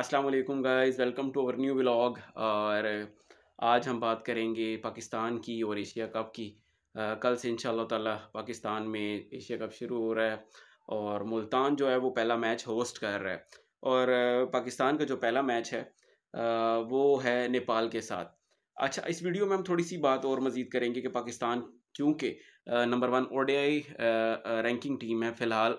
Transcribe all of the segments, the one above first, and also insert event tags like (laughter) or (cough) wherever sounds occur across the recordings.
अस्सलाम वालेकुम guys welcome to our new blog और आज हम बात करेंगे पाकिस्तान की और एशिया कप की आ, कल से इन ताला पाकिस्तान में एशिया कप शुरू हो रहा है और मुल्तान जो है वो पहला मैच होस्ट कर रहा है और पाकिस्तान का जो पहला मैच है आ, वो है नेपाल के साथ अच्छा इस वीडियो में हम थोड़ी सी बात और मज़ीद करेंगे कि पाकिस्तान क्योंकि नंबर वन ओ रैंकिंग टीम है फ़िलहाल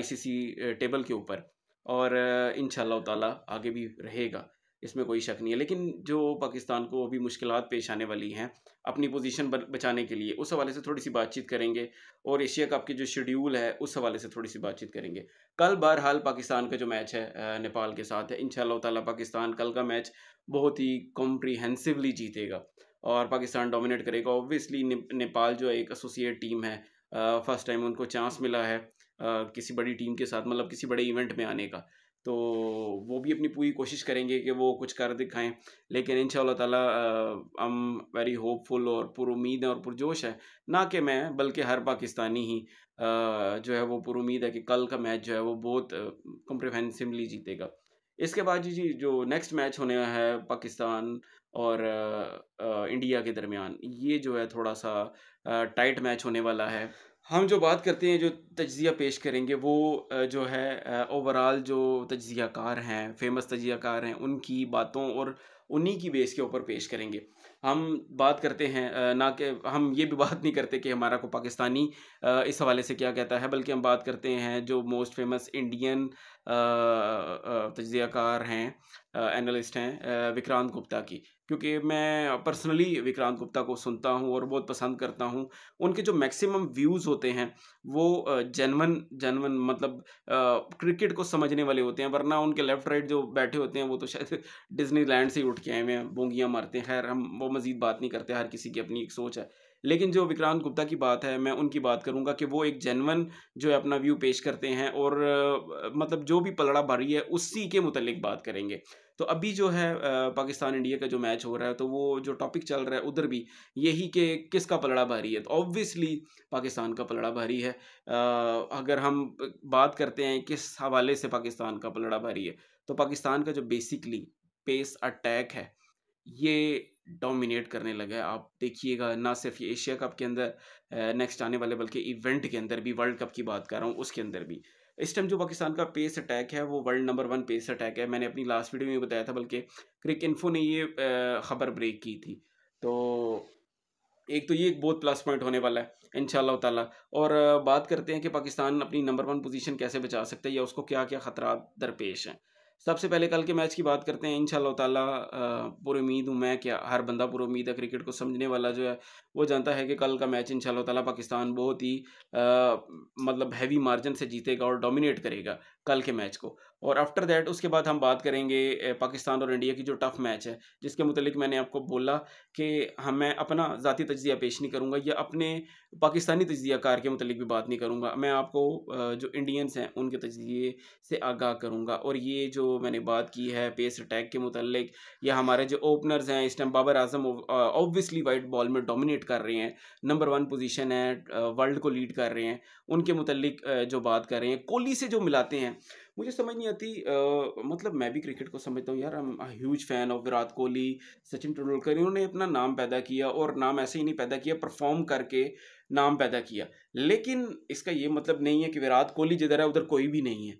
आईसीसी टेबल के ऊपर और इन ताला आगे भी रहेगा इसमें कोई शक नहीं है लेकिन जो पाकिस्तान को अभी मुश्किल पेश आने वाली हैं अपनी पोजीशन बचाने के लिए उस हवाले से थोड़ी सी बातचीत करेंगे और एशिया कप के जो शेड्यूल है उस हवाले से थोड़ी सी बातचीत करेंगे कल बहरहाल पाकिस्तान का जो मैच है नेपाल के साथ है इन ताला पाकिस्तान कल का मैच बहुत ही कॉम्प्रीहेंसिवली जीतेगा और पाकिस्तान डोमिनेट करेगा ऑब्वियसली नेपाल जो एक एसोसिएट टीम है फर्स्ट टाइम उनको चांस मिला है किसी बड़ी टीम के साथ मतलब किसी बड़े इवेंट में आने का तो वो भी अपनी पूरी कोशिश करेंगे कि वो कुछ कर दिखाएं लेकिन इन शाह ताली एम वेरी होपफुल और पुरुद है और पुरजोश है ना कि मैं बल्कि हर पाकिस्तानी ही जो है वो पुरुद है कि कल का मैच जो है वो बहुत कम्प्रिहेंसिवली जीतेगा इसके बाद जी जी जो नेक्स्ट मैच होने है पाकिस्तान और आ, आ, इंडिया के दरमियान ये जो है थोड़ा सा टाइट मैच होने वाला है हम जो बात करते हैं जो तजिया पेश करेंगे वो जो है ओवरऑल जो तजिया कार हैं फेमस तजिया कार हैं उनकी बातों और उन्हीं की बेस के ऊपर पेश करेंगे हम बात करते हैं ना कि हम ये भी बात नहीं करते कि हमारा को पाकिस्तानी इस हवाले से क्या कहता है बल्कि हम बात करते हैं जो मोस्ट फेमस इंडियन तजियाकार हैं एनालिस्ट हैं विक्रांत गुप्ता की क्योंकि मैं पर्सनली विक्रांत गुप्ता को सुनता हूँ और बहुत पसंद करता हूँ उनके जो मैक्सिमम व्यूज़ होते हैं वो जनवन जनवन मतलब क्रिकेट को समझने वाले होते हैं वरना उनके लेफ्ट राइट जो बैठे होते हैं वो तो शायद (laughs) डिज्नी लैंड से ही उठ के आए हुए हैं बोंगियाँ मारते हैं खैर हम वो मज़ीद बात नहीं करते हर किसी की अपनी एक सोच है लेकिन जो विक्रांत गुप्ता की बात है मैं उनकी बात करूँगा कि वो एक जेनवन जो है अपना व्यू पेश करते हैं और मतलब जो भी पलड़ा भरी है उसी के मुतलिक बात करेंगे तो अभी जो है पाकिस्तान इंडिया का जो मैच हो रहा है तो वो जो टॉपिक चल रहा है उधर भी यही कि किसका पलड़ा भारी है तो ऑब्वियसली पाकिस्तान का पलड़ा भारी है अगर हम बात करते हैं किस हवाले से पाकिस्तान का पलड़ा भारी है तो पाकिस्तान का जो बेसिकली पेस अटैक है ये डोमिनेट करने लगा है आप देखिएगा ना सिर्फ ये एशिया कप के अंदर नेक्स्ट आने वाले बल्कि इवेंट के अंदर भी वर्ल्ड कप की बात कर रहा हूँ उसके अंदर भी इस टाइम जो पाकिस्तान का पेस अटैक है वो world number one pace attack है मैंने अपनी लास्ट वीडियो में बताया था बल्कि क्रिक इन्फो ने ये खबर ब्रेक की थी तो एक तो ये एक बहुत प्लस पॉइंट होने वाला है इन ताला और बात करते हैं कि पाकिस्तान अपनी नंबर वन पोजीशन कैसे बचा सकता है या उसको क्या क्या खतरा दरपेश हैं सबसे पहले कल के मैच की बात करते हैं इन तला पूरी उम्मीद हूँ मैं क्या हर बंदा पूरी उम्मीद है क्रिकेट को समझने वाला जो है वो जानता है कि कल का मैच इन तला पाकिस्तान बहुत ही आ, मतलब हैवी मार्जिन से जीतेगा और डोमिनेट करेगा कल के मैच को और आफ्टर दैट उसके बाद हम बात करेंगे पाकिस्तान और इंडिया की जो टफ मैच है जिसके मतलब मैंने आपको बोला कि हम मैं अपना ज़ाती तजिया पेश नहीं करूँगा या अपने पाकिस्तानी तजियाकार के मतलब भी बात नहीं करूँगा मैं आपको जो इंडियंस हैं उनके तजिए से आगाह करूँगा और ये जो मैंने बात की है पेस अटैक के मतलब या हमारे जो ओपनर्स हैं इस time Babar Azam obviously white ball में डोमिनेट कर रहे हैं नंबर वन पोजिशन है वर्ल्ड को लीड कर रहे हैं उनके मतलब जो बात कर रहे हैं कोहली से जो मिलाते हैं हैं मुझे समझ नहीं आती आ, मतलब मैं भी क्रिकेट को समझता हूँ यार huge fan of Virat Kohli Sachin Tendulkar इन्होंने अपना नाम पैदा किया और नाम ऐसे ही नहीं पैदा किया परफॉर्म करके नाम पैदा किया लेकिन इसका ये मतलब नहीं है कि विराट कोहली जिधर है उधर कोई भी नहीं है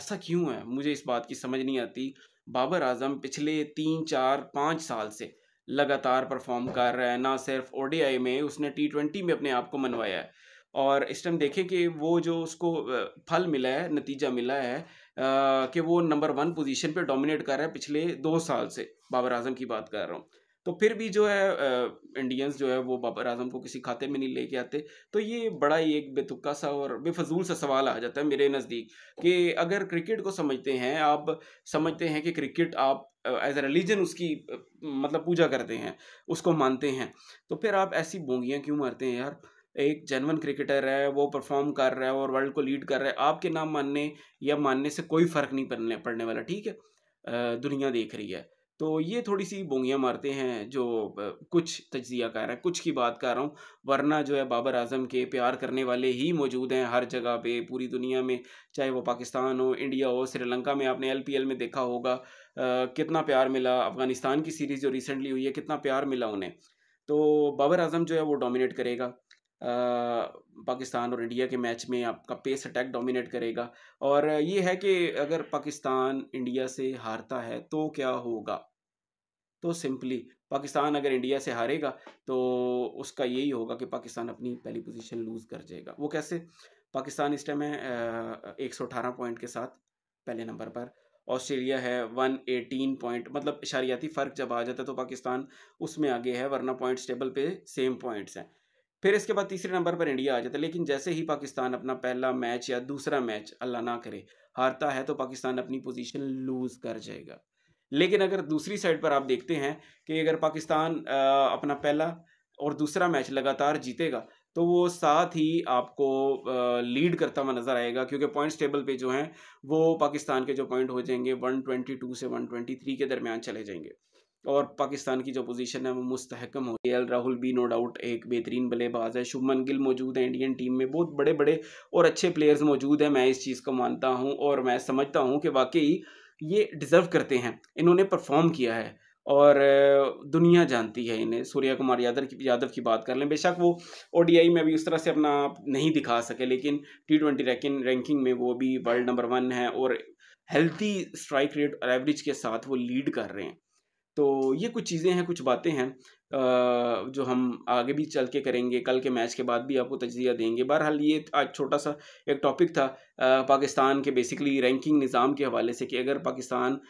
ऐसा क्यों है मुझे इस बात की समझ नहीं आती बाबर आजम पिछले तीन चार पाँच साल से लगातार परफॉर्म कर रहा है ना सिर्फ ओडीआई में उसने टी ट्वेंटी में अपने आप को मनवाया है और इस टाइम देखें कि वो जो उसको फल मिला है नतीजा मिला है कि वो नंबर वन पोजीशन पे डोमिनेट कर रहा है पिछले दो साल से बाबर आजम की बात कर रहा हूँ तो फिर भी जो है इंडियंस जो है वो बाबर आजम को किसी खाते में नहीं लेके आते तो ये बड़ा ही एक बेतुका सा और बेफजूल सा सवाल आ जाता है मेरे नज़दीक कि अगर क्रिकेट को समझते हैं आप समझते हैं कि क्रिकेट आप एज ए रिलीजन उसकी मतलब पूजा करते हैं उसको मानते हैं तो फिर आप ऐसी बोंगियाँ क्यों मारते हैं यार एक जेनवन क्रिकेटर है वो परफॉर्म कर रहा है और वर्ल्ड को लीड कर रहा है आपके नाम मानने या मानने से कोई फ़र्क नहीं पड़ने पड़ने वाला ठीक है दुनिया देख रही है तो ये थोड़ी सी बोंगियाँ मारते हैं जो कुछ तजिया कर रहे हैं कुछ की बात कर रहा हूँ वरना जो है बाबर आजम के प्यार करने वाले ही मौजूद हैं हर जगह पे पूरी दुनिया में चाहे वो पाकिस्तान हो इंडिया हो श्रीलंका में आपने एलपीएल में देखा होगा आ, कितना प्यार मिला अफ़गानिस्तान की सीरीज़ जो रिसेंटली हुई है कितना प्यार मिला उन्हें तो बाबर आजम जो है वो डोमिनेट करेगा पाकिस्तान और इंडिया के मैच में आपका पेस अटैक डोमिनेट करेगा और ये है कि अगर पाकिस्तान इंडिया से हारता है तो क्या होगा तो सिंपली पाकिस्तान अगर इंडिया से हारेगा तो उसका यही होगा कि पाकिस्तान अपनी पहली पोजीशन लूज़ कर जाएगा वो कैसे पाकिस्तान इस टाइम है एक सौ अठारह पॉइंट के साथ पहले नंबर पर ऑस्ट्रेलिया है वन एटीन पॉइंट मतलब इशारियाती फ़र्क जब आ जाता है तो पाकिस्तान उसमें आगे है वरना पॉइंट्स टेबल पे सेम पॉइंट्स हैं फिर इसके बाद तीसरे नंबर पर इंडिया आ जाता है लेकिन जैसे ही पाकिस्तान अपना पहला मैच या दूसरा मैच अल्लाह ना करे हारता है तो पाकिस्तान अपनी पोजीशन लूज़ कर जाएगा लेकिन अगर दूसरी साइड पर आप देखते हैं कि अगर पाकिस्तान अपना पहला और दूसरा मैच लगातार जीतेगा तो वो साथ ही आपको लीड करता हुआ नज़र आएगा क्योंकि पॉइंट्स टेबल पे जो हैं वो पाकिस्तान के जो पॉइंट हो जाएंगे 122 से 123 के दरमियान चले जाएंगे और पाकिस्तान की जो पोजीशन है वो मुस्तकम हो एल राहुल भी नो डाउट एक बेहतरीन बल्लेबाज है शुभमन गिल मौजूद है इंडियन टीम में बहुत बड़े बड़े और अच्छे प्लेयर्स मौजूद हैं मैं इस चीज़ को मानता हूँ और मैं समझता हूँ कि वाकई ये डिज़र्व करते हैं इन्होंने परफॉर्म किया है और दुनिया जानती है इन्हें सूर्या कुमार यादव की यादव की बात कर लें बेशक वो ओ में भी उस तरह से अपना नहीं दिखा सके लेकिन टी ट्वेंटी रैंकिंग में वो भी वर्ल्ड नंबर वन है और हेल्थी स्ट्राइक रेट और एवरेज के साथ वो लीड कर रहे हैं तो ये कुछ चीज़ें हैं कुछ बातें हैं जो हम आगे भी चल के करेंगे कल के मैच के बाद भी आपको तजिया देंगे बहरहाल ये आज छोटा सा एक टॉपिक था पाकिस्तान के बेसिकली रैंकिंग निज़ाम के हवाले से कि अगर पाकिस्तान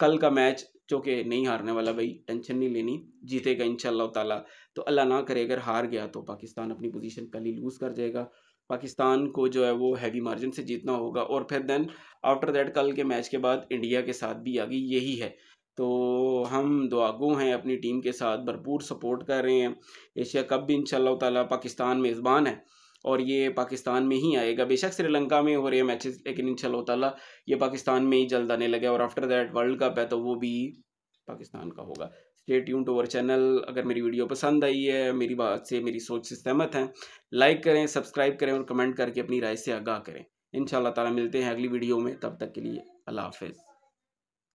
कल का मैच जो कि नहीं हारने वाला भाई टेंशन नहीं लेनी जीतेगा इन ताला तो अल्लाह ना करे अगर हार गया तो पाकिस्तान अपनी पोजीशन ही लूज़ कर जाएगा पाकिस्तान को जो है वो हैवी मार्जिन से जीतना होगा और फिर देन आफ्टर दैट कल के मैच के बाद इंडिया के साथ भी आगे यही है तो हम दुआगु हैं अपनी टीम के साथ भरपूर सपोर्ट कर रहे हैं एशिया कप भी इन ताला पाकिस्तान मेज़बान है और ये पाकिस्तान में ही आएगा बेशक श्रीलंका में हो रहे हैं मैचेस लेकिन इन ताला ये पाकिस्तान में ही जल्द आने लगे और आफ्टर दैट वर्ल्ड कप है तो वो भी पाकिस्तान का होगा stay tune to our channel अगर मेरी वीडियो पसंद आई है मेरी बात से मेरी सोच से सहमत हैं लाइक करें सब्सक्राइब करें और कमेंट करके अपनी राय से आगाह करें इन ताला मिलते हैं अगली वीडियो में तब तक के लिए अल्लाह हाफिज़